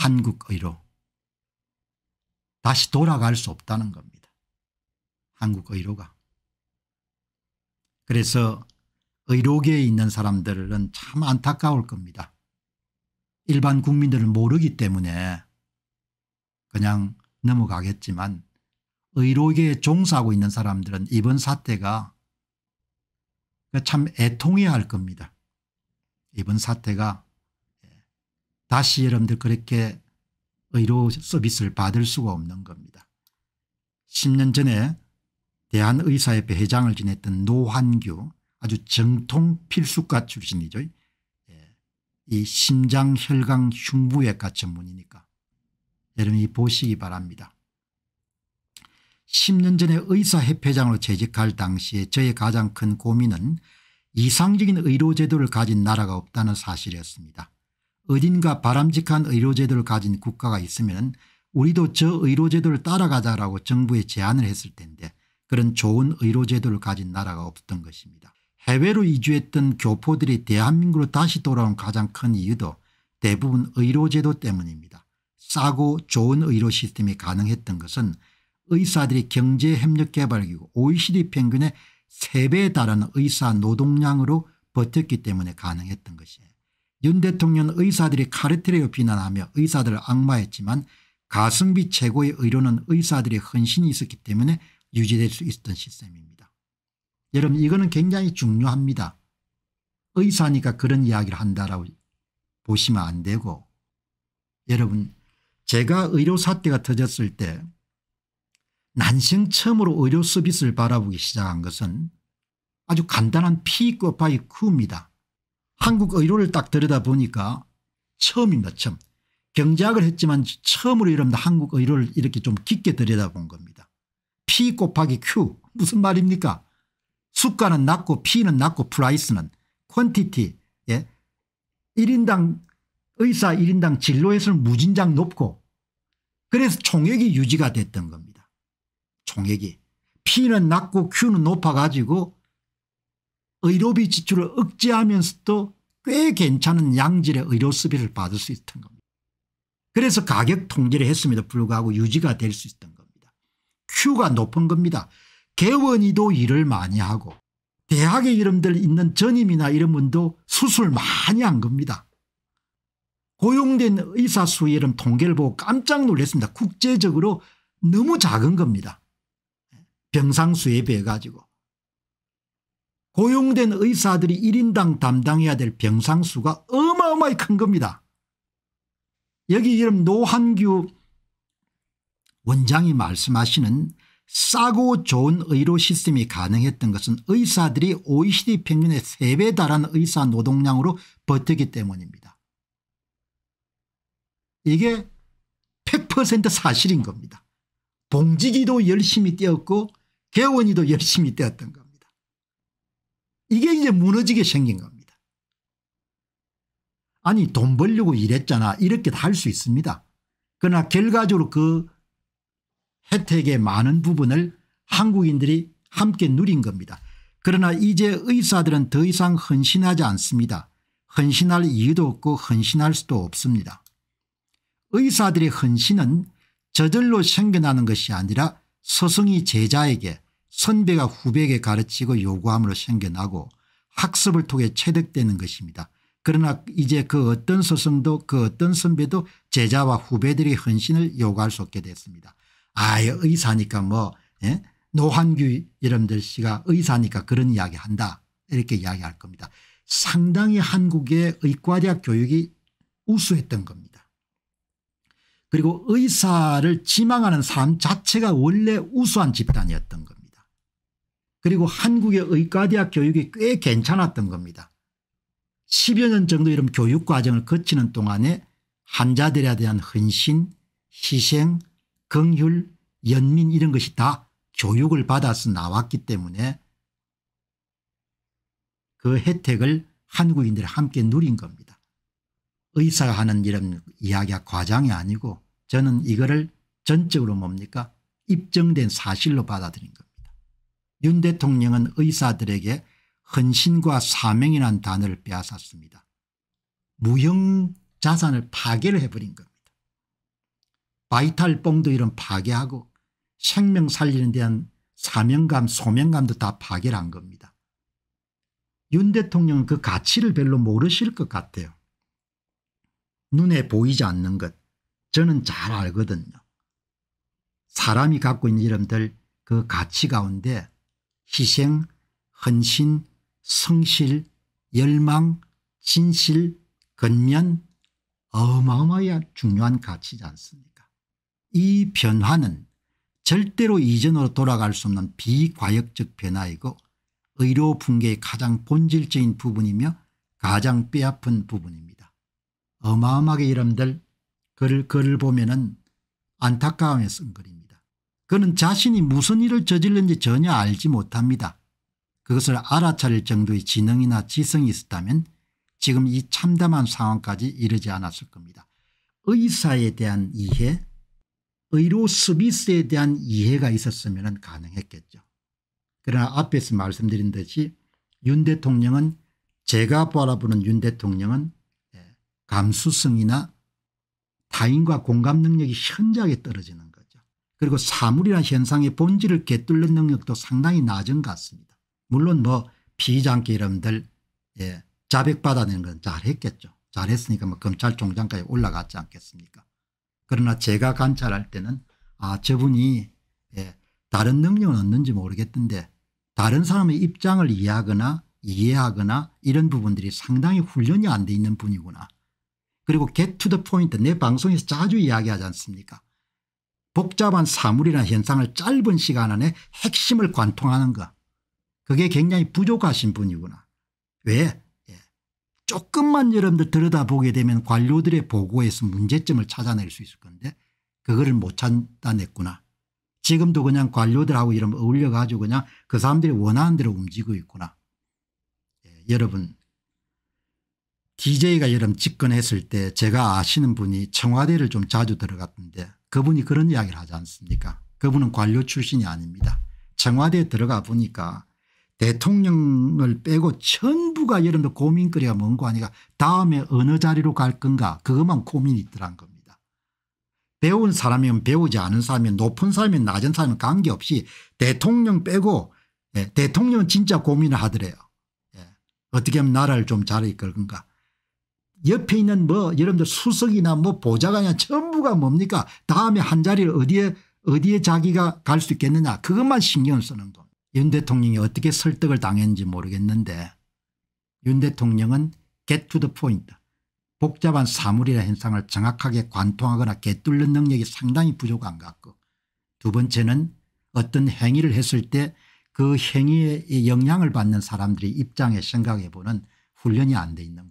한국의로 다시 돌아갈 수 없다는 겁니다. 한국의로가 그래서 의료계에 있는 사람들은 참 안타까울 겁니다. 일반 국민들은 모르기 때문에 그냥 넘어가겠지만 의료계에 종사하고 있는 사람들은 이번 사태가 참 애통해야 할 겁니다. 이번 사태가 다시 여러분들 그렇게 의료 서비스를 받을 수가 없는 겁니다. 10년 전에 대한의사협회 회장을 지냈던 노환규 아주 정통 필수과 출신이죠. 예. 이 심장혈관 흉부외과 전문이니까 여러분이 보시기 바랍니다. 10년 전에 의사협회장으로 재직할 당시에 저의 가장 큰 고민은 이상적인 의료제도를 가진 나라가 없다는 사실이었습니다. 어딘가 바람직한 의료제도를 가진 국가가 있으면 우리도 저 의료제도를 따라가자라고 정부에 제안을 했을 텐데 그런 좋은 의료제도를 가진 나라가 없었던 것입니다. 해외로 이주했던 교포들이 대한민국으로 다시 돌아온 가장 큰 이유도 대부분 의료제도 때문입니다. 싸고 좋은 의료 시스템이 가능했던 것은 의사들이 경제협력개발기구 OECD 평균의 3배에 달하는 의사 노동량으로 버텼기 때문에 가능했던 것이에요. 윤 대통령 의사들이 카르텔에 비난하며 의사들을 악마했지만 가성비 최고의 의료는 의사들의 헌신이 있었기 때문에 유지될 수 있었던 시스템입니다. 여러분 이거는 굉장히 중요합니다. 의사니까 그런 이야기를 한다라고 보시면 안 되고 여러분 제가 의료사태가 터졌을 때 난생 처음으로 의료 서비스를 바라보기 시작한 것은 아주 간단한 P 곱하기 Q입니다. 한국 의료를 딱 들여다보니까 처음입니다. 처음. 경제학을 했지만 처음으로 이럽니다. 한국 의료를 이렇게 좀 깊게 들여다본 겁니다. P 곱하기 Q 무슨 말입니까 수가는 낮고 P는 낮고 프라이스는 퀀티티 예? 1인당 의사 1인당 진로에서는 무진장 높고 그래서 총액이 유지가 됐던 겁니다. 총액이 P는 낮고 Q는 높아가지고 의료비 지출을 억제하면서도 꽤 괜찮은 양질의 의료수비를 받을 수 있던 겁니다. 그래서 가격 통제를 했음에도 불구하고 유지가 될 수 있던 겁니다. 큐가 높은 겁니다. 개원이도 일을 많이 하고 대학의 이름들 있는 전임이나 이런 분도 수술 많이 한 겁니다. 고용된 의사 수 이름 통계를 보고 깜짝 놀랐습니다. 국제적으로 너무 작은 겁니다. 병상 수에 비해 가지고. 고용된 의사들이 1인당 담당해야 될 병상수가 어마어마히 큰 겁니다. 여기 이름 노한규 원장이 말씀하시는 싸고 좋은 의료 시스템이 가능했던 것은 의사들이 OECD 평균의 3배 달한 의사 노동량으로 버텼기 때문입니다. 이게 100% 사실인 겁니다. 봉지기도 열심히 뛰었고 개원이도 열심히 뛰었던 겁니다. 이게 이제 무너지게 생긴 겁니다. 아니 돈 벌려고 일했잖아 이렇게 할수 있습니다. 그러나 결과적으로 그 혜택의 많은 부분을 한국인들이 함께 누린 겁니다. 그러나 이제 의사들은 더 이상 헌신하지 않습니다. 헌신할 이유도 없고 헌신할 수도 없습니다. 의사들의 헌신은 저절로 생겨나는 것이 아니라 서성이 제자에게 선배가 후배에게 가르치고 요구함으로 생겨나고 학습을 통해 체득되는 것입니다. 그러나 이제 그 어떤 스승도 그 어떤 선배도 제자와 후배들의 헌신을 요구할 수 없게 됐습니다. 아 의사니까 뭐 예? 노한규 여러분들 씨가 의사니까 그런 이야기 한다 이렇게 이야기할 겁니다. 상당히 한국의 의과대학 교육이 우수했던 겁니다. 그리고 의사를 지망하는 사람 자체가 원래 우수한 집단이었던 겁니다. 그리고 한국의 의과대학 교육이 꽤 괜찮았던 겁니다. 10여 년 정도 이런 교육과정을 거치는 동안에 환자들에 대한 헌신 희생 긍휼 연민 이런 것이 다 교육을 받아서 나왔기 때문에 그 혜택을 한국인들이 함께 누린 겁니다. 의사가 하는 이런 이야기가 과장이 아니고 저는 이거를 전적으로 뭡니까 입증된 사실로 받아들인 겁니다. 윤 대통령은 의사들에게 헌신과 사명이란 단어를 빼앗았습니다. 무형 자산을 파괴를 해버린 겁니다. 바이탈 뽕도 이런 파괴하고 생명 살리는 대한 사명감 소명감도 다 파괴를 한 겁니다. 윤 대통령은 그 가치를 별로 모르실 것 같아요. 눈에 보이지 않는 것 저는 잘 알거든요. 사람이 갖고 있는 이름들 그 가치 가운데 희생, 헌신, 성실, 열망, 진실, 근면 어마어마한 중요한 가치지 않습니까 이 변화는 절대로 이전으로 돌아갈 수 없는 비과역적 변화이고 의료 붕괴의 가장 본질적인 부분이며 가장 뼈아픈 부분입니다. 어마어마하게 여러분들 글을, 글을 보면 은 안타까움에 쓴 글입니다. 그는 자신이 무슨 일을 저질렀는지 전혀 알지 못합니다. 그것을 알아차릴 정도의 지능이나 지성이 있었다면 지금 이 참담한 상황까지 이르지 않았을 겁니다. 의사에 대한 이해 의료 서비스에 대한 이해가 있었으면 가능했겠죠. 그러나 앞에서 말씀드린 듯이 윤 대통령은 제가 바라보는 윤 대통령은 예, 감수성이나 타인과 공감 능력이 현저하게 떨어지는 그리고 사물이란 현상의 본질을 깨뚫는 능력도 상당히 낮은 것 같습니다. 물론 뭐 피의장계 이름들 예, 자백받아낸 건 잘했겠죠. 잘했으니까 뭐 검찰총장까지 올라갔지 않겠습니까. 그러나 제가 관찰할 때는 아 저분이 예, 다른 능력은 없는지 모르겠던데 다른 사람의 입장을 이해하거나 이해하거나 이런 부분들이 상당히 훈련이 안 돼 있는 분이구나. 그리고 get to the point 내 방송에서 자주 이야기하지 않습니까 복잡한 사물이나 현상을 짧은 시간 안에 핵심을 관통하는 것 그게 굉장히 부족하신 분이구나. 왜? 예. 조금만 여러분들 들여다보게 되면 관료들의 보고에서 문제점을 찾아낼 수 있을 건데 그거를 못 찾아냈구나. 지금도 그냥 관료들하고 이런 어울려 가지고 그냥 그 사람들이 원하는 대로 움직이고 있구나. 예, 여러분 DJ가 여러분 집권했을 때 제가 아시는 분이 청와대를 좀 자주 들어갔는데 그분이 그런 이야기를 하지 않습니까 그분은 관료 출신이 아닙니다. 청와대에 들어가 보니까 대통령을 빼고 전부가 여러분들 고민거리가 뭔거아니까 다음에 어느 자리로 갈 건가 그것만 고민이 있더란 겁니다. 배운 사람이면 배우지 않은 사람이면 높은 사람이면 낮은 사람이면 관계없이 대통령 빼고 예, 대통령은 진짜 고민을 하더래요. 예, 어떻게 하면 나라를 좀 잘 이끌 건가 옆에 있는 뭐 여러분들 수석이나 뭐 보좌관이나 전부가 뭡니까 다음에 한 자리를 어디에 어디에 자기가 갈 수 있겠느냐 그것만 신경을 쓰는 돈. 윤 대통령이 어떻게 설득을 당했는지 모르겠는데 윤 대통령은 get to the point 복잡한 사물이나 현상을 정확하게 관통하거나 꿰뚫는 능력이 상당히 부족한 것 같고 두 번째는 어떤 행위를 했을 때 그행위의 영향을 받는 사람들이 입장에 생각해 보는 훈련이 안 돼 있는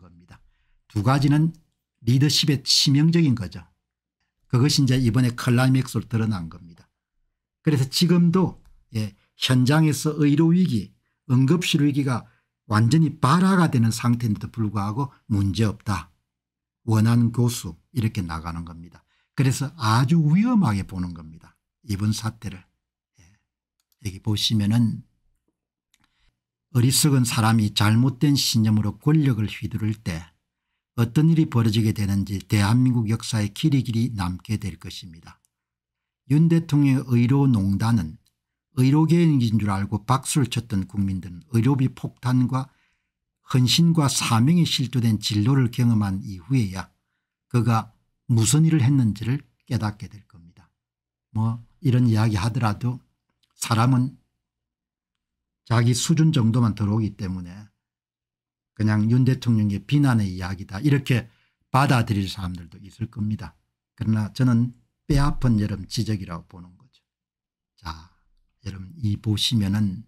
두 가지는 리더십의 치명적인 거죠. 그것이 이제 이번에 클라이맥스로 드러난 겁니다. 그래서 지금도 예, 현장에서 의료위기 응급실 위기가 완전히 발화가 되는 상태인데도 불구하고 문제없다. 원한 교수 이렇게 나가는 겁니다. 그래서 아주 위험하게 보는 겁니다. 이번 사태를. 예. 여기 보시면은 어리석은 사람이 잘못된 신념으로 권력을 휘두를 때 어떤 일이 벌어지게 되는지 대한민국 역사에 길이 길이 남게 될 것입니다. 윤 대통령의 의료 농단은 의료계획인 줄 알고 박수를 쳤던 국민들은 의료비 폭탄과 헌신과 사명이 실조된 진로를 경험한 이후에야 그가 무슨 일을 했는지를 깨닫게 될 겁니다. 뭐 이런 이야기 하더라도 사람은 자기 수준 정도만 들어오기 때문에 그냥 윤 대통령의 비난의 이야기다 이렇게 받아들일 사람들도 있을 겁니다. 그러나 저는 빼앗은 여름 지적이라고 보는 거죠. 자 여러분 이 보시면은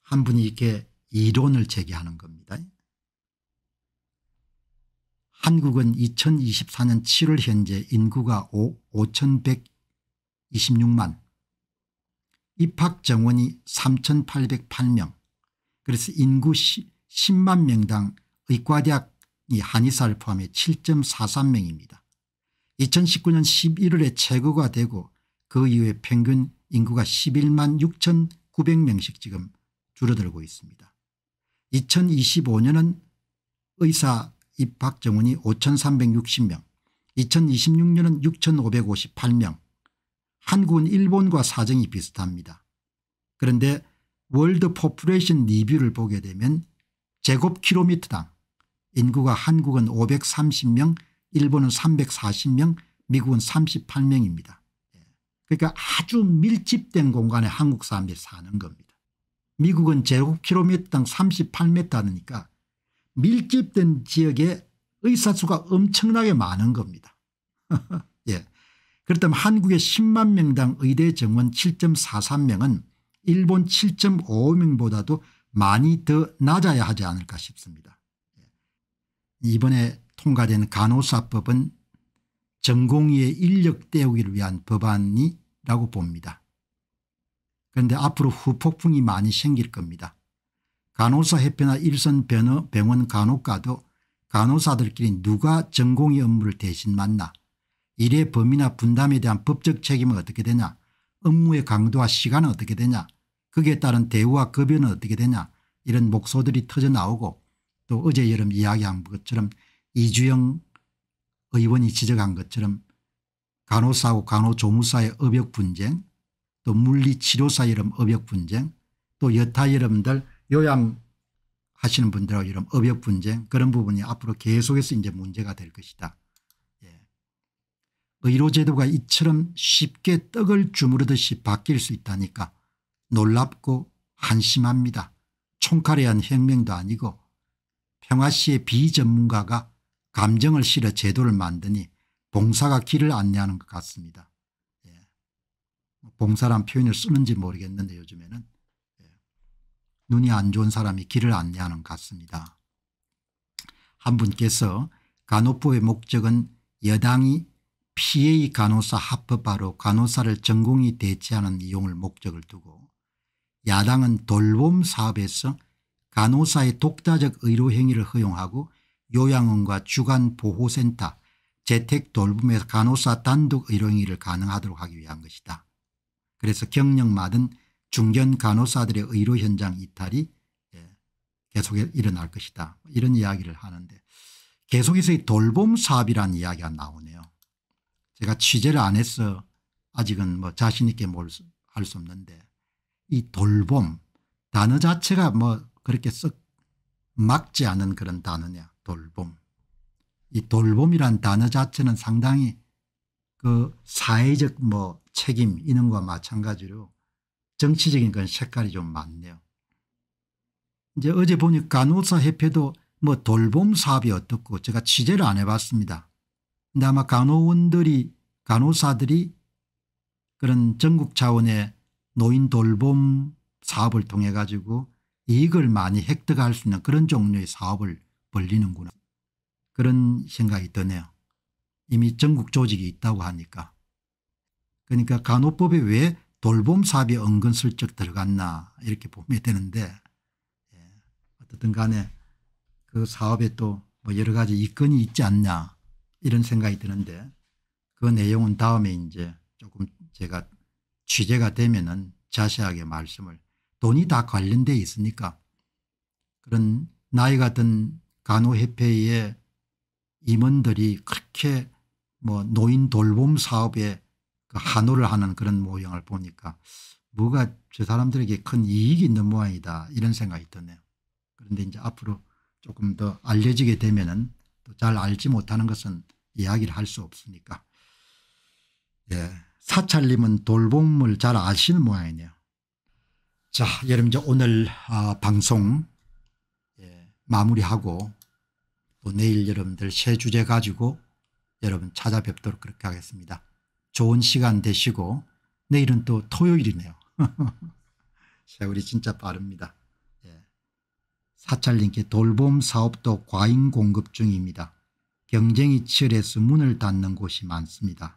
한 분이 이렇게 이론을 제기하는 겁니다. 한국은 2024년 7월 현재 인구가 5, 5126만 입학 정원이 3808명 그래서 인구 시, 10만 명당 의과대학 이 한의사를 포함해 7.43명입니다. 2019년 11월에 최고가 되고 그 이후에 평균 인구가 11만 6,900명씩 지금 줄어들고 있습니다. 2025년은 의사 입학 정원이 5,360명 2026년은 6,558명 한국은 일본과 사정이 비슷합니다. 그런데 월드 포프레이션 리뷰를 보게 되면 제곱킬로미터당 인구가 한국은 530명 일본은 340명 미국은 38명입니다. 예. 그러니까 아주 밀집된 공간에 한국 사람들이 사는 겁니다. 미국은 제곱킬로미터당 38m 하니까 밀집된 지역에 의사수가 엄청나게 많은 겁니다. 예. 그렇다면 한국의 10만 명당 의대 정원 7.43명은 일본 7 5명보다도 많이 더 낮아야 하지 않을까 싶습니다. 예. 이번에 통과된 간호사법은 전공의의 인력 떼우기를 위한 법안이라고 봅니다. 그런데 앞으로 후폭풍이 많이 생길 겁니다. 간호사 협회나 일선 병원 간호과도 간호사들끼리 누가 전공의 업무를 대신 맡나 일의 범위나 분담에 대한 법적 책임은 어떻게 되냐 업무의 강도와 시간은 어떻게 되냐 거기에 따른 대우와 급여는 어떻게 되냐 이런 목소들이 터져 나오고 또 어제 여름 이야기한 것처럼 이주영 의원이 지적한 것처럼 간호사하고 간호조무사의 업역 분쟁 또 물리치료사 이름 업역 분쟁 또 여타 여러분들 요양 하시는 분들하고 이런 업역 분쟁 그런 부분이 앞으로 계속해서 이제 문제가 될 것이다. 예. 의료제도가 이처럼 쉽게 떡을 주무르듯이 바뀔 수 있다니까 놀랍고 한심합니다. 총칼에 한 혁명도 아니고 평화시의 비전문가가 감정을 실어 제도를 만드니 봉사가 길을 안내하는 것 같습니다. 예. 봉사란 표현을 쓰는지 모르겠는데 요즘에는 예. 눈이 안 좋은 사람이 길을 안내하는 것 같습니다. 한 분께서 간호부의 목적은 여당이 PA 간호사 합법화로 간호사를 전공이 대체하는 이용을 목적을 두고 야당은 돌봄 사업에서 간호사의 독자적 의료 행위를 허용하고 요양원과 주간보호센터 재택 돌봄에서 간호사 단독 의료 행위를 가능하도록 하기 위한 것이다. 그래서 경력마은 중견 간호사들의 의료 현장 이탈이 예, 계속 일어날 것이다. 이런 이야기를 하는데 계속해서 이 돌봄 사업이라는 이야기가 나오네요. 제가 취재를 안 해서 아직은 뭐 자신 있게 뭘 할 수 없는데 이 돌봄 단어 자체가 뭐 그렇게 썩 막지 않은 그런 단어냐 돌봄. 이 돌봄이란 단어 자체는 상당히 그 사회적 뭐 책임 이런과 마찬가지로 정치적인 그런 색깔이 좀 많네요. 이제 어제 보니 간호사 협회도 뭐 돌봄 사업이 어떻고 제가 취재를 안 해봤습니다. 근데 아마 간호원들이 간호사들이 그런 전국 차원의 노인 돌봄 사업을 통해 가지고 이익을 많이 획득할 수 있는 그런 종류의 사업을 벌리는구나 그런 생각이 드네요. 이미 전국 조직이 있다고 하니까. 그러니까 간호법에 왜 돌봄 사업이 은근슬쩍 들어갔나 이렇게 보면 되는데 예. 어떻든 간에 그 사업에 또 뭐 여러 가지 이건이 있지 않냐 이런 생각이 드는데 그 내용은 다음에 이제 조금 제가 취재가 되면은 자세하게 말씀을 돈이 다 관련돼 있으니까 그런 나이 같은 간호협회의 임원들이 그렇게 뭐 노인 돌봄 사업에 그 한호를 하는 그런 모형을 보니까 뭐가 저 사람들에게 큰 이익이 있는 모양이다 이런 생각이 드네요. 그런데 이제 앞으로 조금 더 알려지게 되면은 또 잘 알지 못하는 것은 이야기를 할 수 없으니까. 예. 사찰님은 돌봄을 잘 아시는 모양이네요. 자 여러분 이제 오늘 아, 방송 예, 마무리하고 또 내일 여러분들 새 주제 가지고 여러분 찾아뵙도록 그렇게 하겠습니다. 좋은 시간 되시고 내일은 또 토요일이네요. 세월이 진짜 빠릅니다. 예. 사찰님께 돌봄 사업도 과잉 공급 중입니다. 경쟁이 치열해서 문을 닫는 곳이 많습니다.